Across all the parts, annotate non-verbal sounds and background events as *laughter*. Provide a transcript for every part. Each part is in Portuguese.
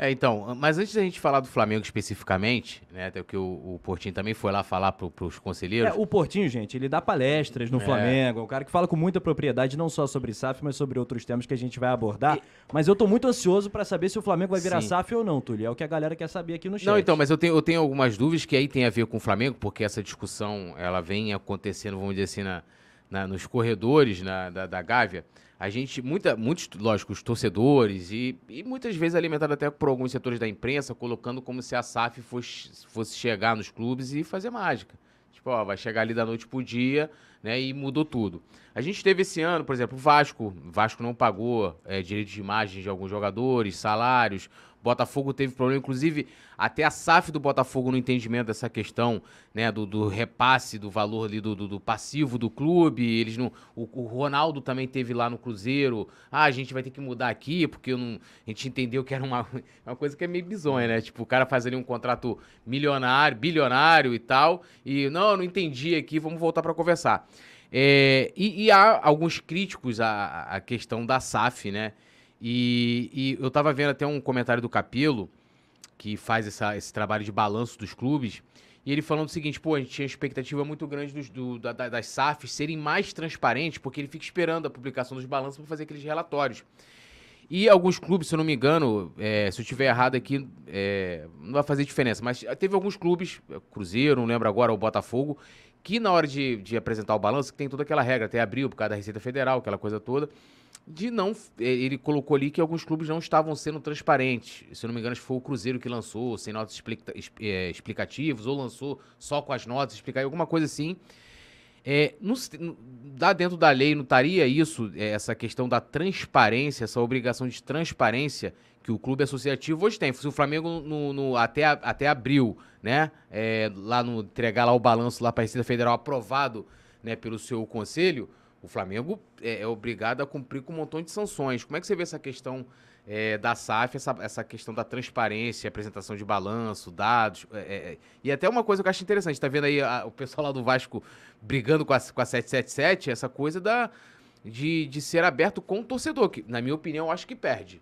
É, então, mas antes da gente falar do Flamengo especificamente, né, até que o, o Portinho também foi lá falar pro, pros conselheiros. É, o Portinho, gente, ele dá palestras no é. Flamengo, é um cara que fala com muita propriedade, não só sobre SAF, mas sobre outros temas que a gente vai abordar. E... Mas eu tô muito ansioso para saber se o Flamengo vai virar Sim. SAF ou não, Túlio. É o que a galera quer saber aqui no chat. Não, então, mas eu tenho, eu tenho algumas dúvidas que aí tem a ver com o Flamengo, porque essa discussão, ela vem acontecendo, vamos dizer assim, na na, nos corredores na, da, da Gávea, a gente, muita, muitos, lógico, os torcedores e, e, muitas vezes alimentado até por alguns setores da imprensa, colocando como se a SAF fosse, fosse chegar nos clubes e fazer mágica. Tipo, ó, vai chegar ali da noite pro dia, né? E mudou tudo. A gente teve esse ano, por exemplo, o Vasco. O Vasco não pagou é, direitos de imagem de alguns jogadores, salários. Botafogo teve problema, inclusive até a SAF do Botafogo no entendimento dessa questão, né, do, do repasse do valor ali do, do, do, passivo do clube, eles não, o, o, Ronaldo também teve lá no Cruzeiro, ah, a gente vai ter que mudar aqui, porque não, a gente entendeu que era uma, *laughs* uma coisa que é meio bizonha, né, tipo, o cara faz ali um contrato milionário, bilionário e tal, e não, não entendi aqui, vamos voltar para conversar. É, e, e, há alguns críticos à, à questão da SAF, né? E, e eu estava vendo até um comentário do Capelo, que faz essa, esse trabalho de balanço dos clubes, e ele falando o seguinte, pô, a gente tinha expectativa muito grande dos, do, da, das SAFs serem mais transparentes, porque ele fica esperando a publicação dos balanços para fazer aqueles relatórios. E alguns clubes, se eu não me engano, é, se eu estiver errado aqui, é, não vai fazer diferença, mas teve alguns clubes, Cruzeiro, não lembro agora, o Botafogo, que na hora de, de apresentar o balanço, tem toda aquela regra, até abril, por causa da Receita Federal, aquela coisa toda, de não. Ele colocou ali que alguns clubes não estavam sendo transparentes. Se eu não me engano, foi o Cruzeiro que lançou sem notas é, explicativas, ou lançou só com as notas, explicar alguma coisa assim. É, dá dentro da lei, não estaria isso, é, essa questão da transparência, essa obrigação de transparência que o clube associativo hoje tem. Se o Flamengo no, no até, até abril, né? É, lá no entregar lá o balanço lá para a Receita Federal aprovado né, pelo seu conselho, o Flamengo é, é, obrigado a cumprir com um montão de sanções. Como é que você vê essa questão é, da SAF, essa, essa, questão da transparência, apresentação de balanço, dados? É, é, é? e até uma coisa que eu acho interessante, está vendo aí a, o pessoal lá do Vasco brigando com a, com a 777, essa coisa da, de, de ser aberto com o torcedor, que na minha opinião acho que perde.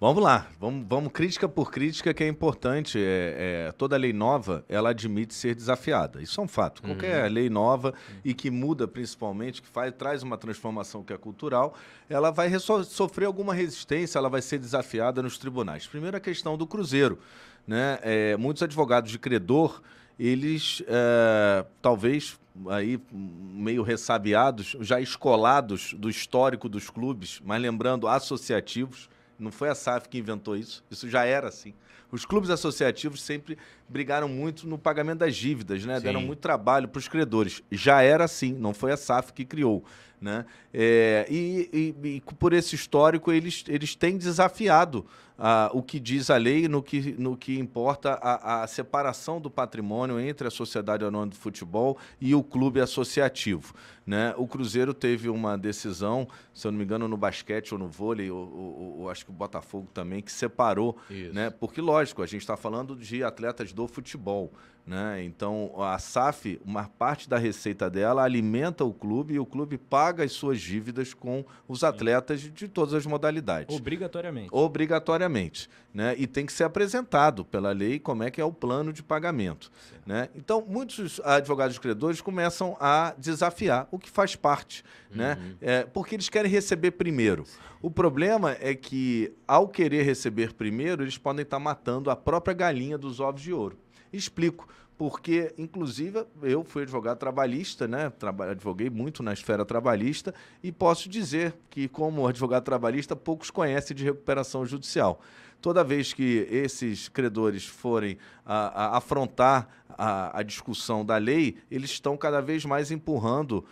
Vamos lá, vamos, vamos crítica por crítica, que é importante. É, é, toda lei nova, ela admite ser desafiada. Isso é um fato. Uhum. Qualquer uhum. lei nova uhum. e que muda principalmente, que faz, traz uma transformação que é cultural, ela vai sofrer alguma resistência, ela vai ser desafiada nos tribunais. Primeiro, a questão do cruzeiro. Né? É, muitos advogados de credor, eles é, talvez aí meio ressabiados, já escolados do histórico dos clubes, mas lembrando associativos, não foi a SAF que inventou isso. Isso já era assim. Os clubes associativos sempre brigaram muito no pagamento das dívidas, né? Sim. Deram muito trabalho para os credores. Já era assim, não foi a SAF que criou. Né? É, e, e, e, por esse histórico, eles, eles têm desafiado ah, o que diz a lei no que, no que importa a, a separação do patrimônio entre a Sociedade Anônima do Futebol e o clube associativo. Né? O Cruzeiro teve uma decisão, se eu não me engano, no basquete ou no vôlei, ou, ou, ou acho que o Botafogo também, que separou. Né? Porque, lógico, lógico, a gente está falando de atletas do futebol. Né? Então, a SAF, uma parte da receita dela alimenta o clube e o clube paga as suas dívidas com os atletas de todas as modalidades. Obrigatoriamente. Obrigatoriamente. Né? E tem que ser apresentado pela lei como é que é o plano de pagamento. Né? Então, muitos advogados credores começam a desafiar, o que faz parte, né? uhum. né? É, porque eles querem receber primeiro. O problema é que, ao querer receber primeiro, eles podem estar tá matando matando a própria galinha dos ovos de ouro. Explico porque, inclusive, eu fui advogado trabalhista, né? advoguei muito na esfera trabalhista e posso dizer que, como advogado trabalhista, poucos conhecem de recuperação judicial. Toda vez que esses credores forem a, a afrontar a, a, discussão da lei, eles estão cada vez mais empurrando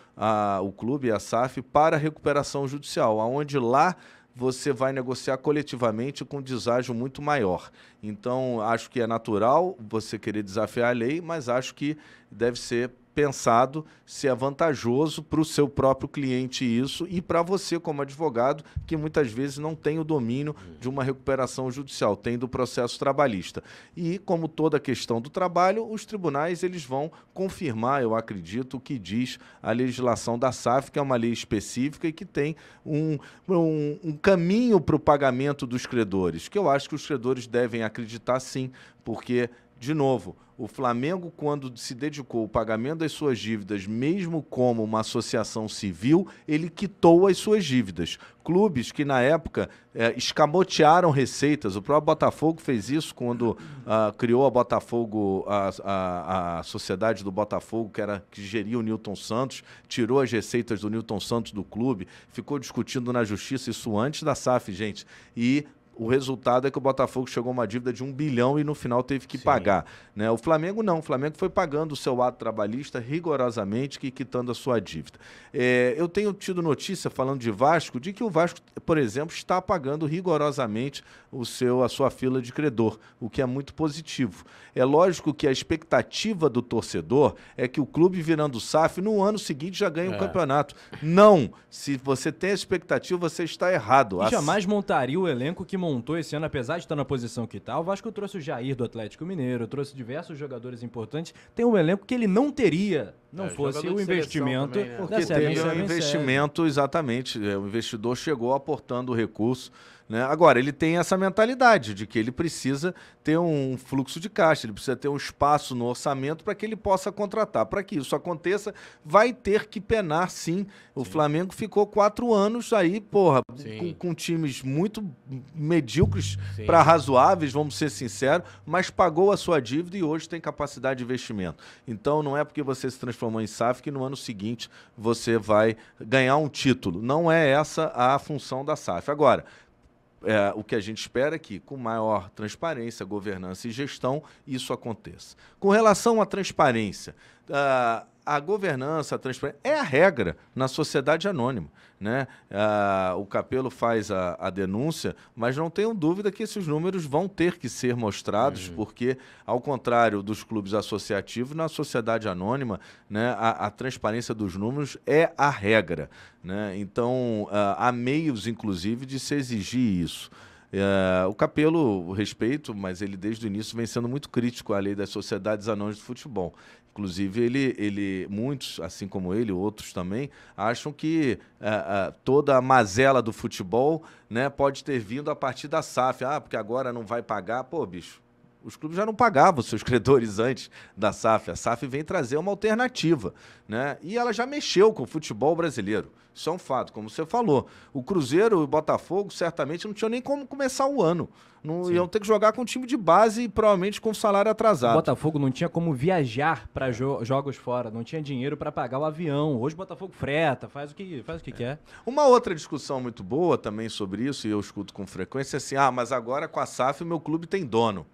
o clube, a SAF, para a recuperação judicial, aonde lá você vai negociar coletivamente com um deságio muito maior. Então, acho que é natural você querer desafiar a lei, mas acho que deve ser pensado se é vantajoso para o seu próprio cliente isso e para você como advogado que muitas vezes não tem o domínio de uma recuperação judicial, tem do processo trabalhista. E como toda questão do trabalho, os tribunais eles vão confirmar, eu acredito, o que diz a legislação da SAF, que é uma lei específica e que tem um, um, um caminho para o pagamento dos credores, que eu acho que os credores devem acreditar sim, porque de novo, o Flamengo, quando se dedicou ao pagamento das suas dívidas, mesmo como uma associação civil, ele quitou as suas dívidas. Clubes que, na época, eh, escamotearam receitas, o próprio Botafogo fez isso quando ah, criou a Botafogo, a, a, a, sociedade do Botafogo, que, era, que geria o Newton Santos, tirou as receitas do Newton Santos do clube, ficou discutindo na justiça isso antes da SAF, gente. E o resultado é que o Botafogo chegou a uma dívida de um bilhão e no final teve que Sim. pagar. Né? O Flamengo não, o Flamengo foi pagando o seu ato trabalhista rigorosamente e quitando a sua dívida. É, eu tenho tido notícia, falando de Vasco, de que o Vasco, por exemplo, está pagando rigorosamente o seu, a sua fila de credor, o que é muito positivo. É lógico que a expectativa do torcedor é que o clube virando SAF no ano seguinte já ganhe o é. um campeonato. Não! Se você tem a expectativa, você está errado. E jamais montaria o elenco que montou montou esse ano, apesar de estar na posição que está, o Vasco trouxe o Jair do Atlético Mineiro, trouxe diversos jogadores importantes. Tem um elenco que ele não teria, não é, fosse o investimento. Também, né? Porque teve um é investimento, exatamente. É, o investidor chegou aportando o recurso né? Agora, ele tem essa mentalidade de que ele precisa ter um fluxo de caixa, ele precisa ter um espaço no orçamento para que ele possa contratar. Para que isso aconteça, vai ter que penar sim. O sim. Flamengo ficou quatro anos aí, porra, com, com, times muito medíocres para razoáveis, vamos ser sinceros, mas pagou a sua dívida e hoje tem capacidade de investimento. Então, não é porque você se transformou em SAF que no ano seguinte você vai ganhar um título. Não é essa a função da SAF. Agora, é, o que a gente espera é que, com maior transparência, governança e gestão, isso aconteça. Com relação à transparência, uh, a governança, a transparência é a regra na sociedade anônima. Né? Ah, o Capelo faz a, a, denúncia, mas não tenho dúvida que esses números vão ter que ser mostrados, uhum. porque, ao contrário dos clubes associativos, na sociedade anônima, né, a, a transparência dos números é a regra. Né? Então, ah, há meios, inclusive, de se exigir isso. É, o Capelo, respeito, mas ele desde o início vem sendo muito crítico à lei das sociedades anônimas do futebol. Inclusive, ele, ele, muitos, assim como ele, outros também, acham que uh, uh, toda a mazela do futebol né, pode ter vindo a partir da SAF. Ah, porque agora não vai pagar. Pô, bicho, os clubes já não pagavam seus *laughs* credores antes da SAF. A SAF vem trazer uma alternativa. Né? E ela já mexeu com o futebol brasileiro. Isso é um fato, como você falou. O Cruzeiro e o Botafogo certamente não tinham nem como começar o ano. Não, iam ter que jogar com um time de base e provavelmente com salário atrasado. O Botafogo não tinha como viajar para jo jogos fora, não tinha dinheiro para pagar o avião. Hoje o Botafogo freta, faz o que, faz o que é. quer. Uma outra discussão muito boa também sobre isso, e eu escuto com frequência, é assim: ah, mas agora com a SAF meu clube tem dono.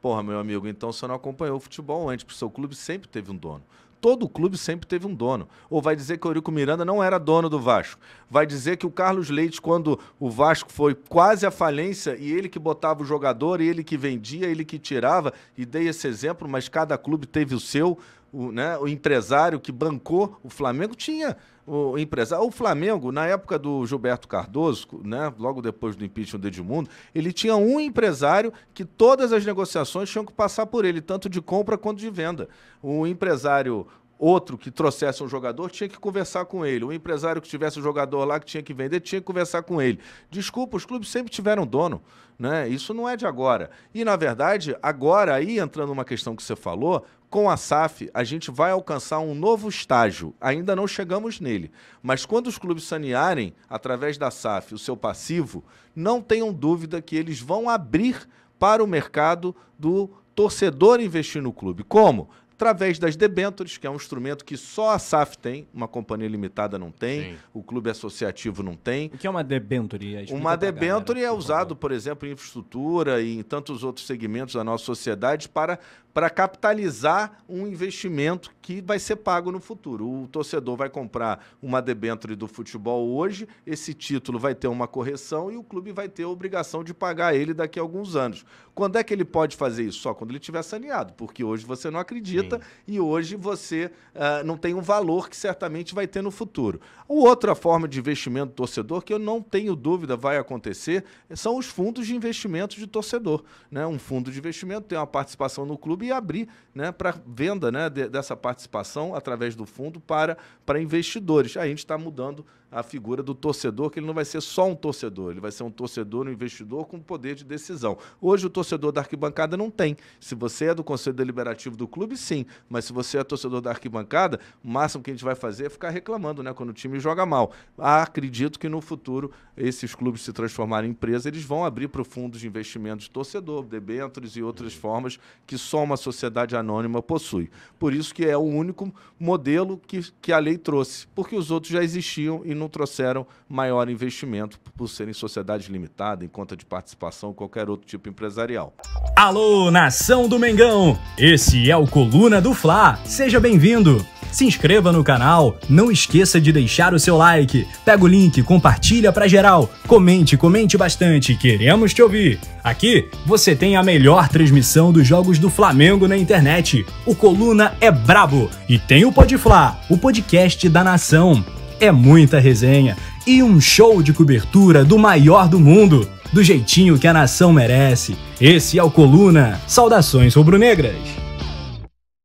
Porra, meu amigo, então você não acompanhou o futebol antes, porque o seu clube sempre teve um dono. Todo clube sempre teve um dono. Ou vai dizer que o Eurico Miranda não era dono do Vasco. Vai dizer que o Carlos Leite, quando o Vasco foi quase à falência, e ele que botava o jogador, ele que vendia, ele que tirava, e dei esse exemplo, mas cada clube teve o seu o, né, o empresário que bancou o Flamengo tinha o empresário. O Flamengo, na época do Gilberto Cardoso, né, logo depois do impeachment do Edmundo, ele tinha um empresário que todas as negociações tinham que passar por ele, tanto de compra quanto de venda. O empresário outro que trouxesse um jogador tinha que conversar com ele. O empresário que tivesse um jogador lá que tinha que vender tinha que conversar com ele. Desculpa, os clubes sempre tiveram dono, né? Isso não é de agora. E na verdade, agora aí entrando numa questão que você falou, com a SAF a gente vai alcançar um novo estágio. Ainda não chegamos nele, mas quando os clubes sanearem através da SAF o seu passivo, não tenham dúvida que eles vão abrir para o mercado do torcedor investir no clube. Como? através das debêntures, que é um instrumento que só a SAF tem, uma companhia limitada não tem, Sim. o clube associativo não tem. O que é uma debênture? Explica uma debênture galera, é usado, por exemplo, em infraestrutura e em tantos outros segmentos da nossa sociedade para, para capitalizar um investimento que vai ser pago no futuro. O torcedor vai comprar uma debênture do futebol hoje, esse título vai ter uma correção e o clube vai ter a obrigação de pagar ele daqui a alguns anos. Quando é que ele pode fazer isso? Só quando ele estiver saneado, porque hoje você não acredita Sim. e hoje você uh, não tem um valor que certamente vai ter no futuro. Outra forma de investimento do torcedor, que eu não tenho dúvida vai acontecer, são os fundos de investimento de torcedor. Né? Um fundo de investimento tem uma participação no clube e abrir né, para venda né, de, dessa participação através do fundo para, para investidores. a gente está mudando a figura do torcedor, que ele não vai ser só um torcedor, ele vai ser um torcedor, um investidor com poder de decisão. Hoje o torcedor da arquibancada não tem. Se você é do Conselho Deliberativo do clube, sim, mas se você é torcedor da arquibancada, o máximo que a gente vai fazer é ficar reclamando, né, quando o time joga mal. Ah, acredito que no futuro esses clubes se transformarem em empresa, eles vão abrir para o fundo de investimento de torcedor, debêntures e outras uhum. formas que só uma sociedade anônima possui. Por isso que é o único modelo que, que a lei trouxe, porque os outros já existiam e não trouxeram maior investimento por serem sociedade limitada, em conta de participação, qualquer outro tipo empresarial. Alô, nação do Mengão! Esse é o Coluna do Fla. Seja bem-vindo! Se inscreva no canal, não esqueça de deixar o seu like, pega o link, compartilha para geral, comente, comente bastante, queremos te ouvir. Aqui você tem a melhor transmissão dos jogos do Flamengo na internet. O Coluna é brabo e tem o Podfla, o podcast da nação é muita resenha e um show de cobertura do maior do mundo, do jeitinho que a nação merece. Esse é o Coluna. Saudações rubro-negras.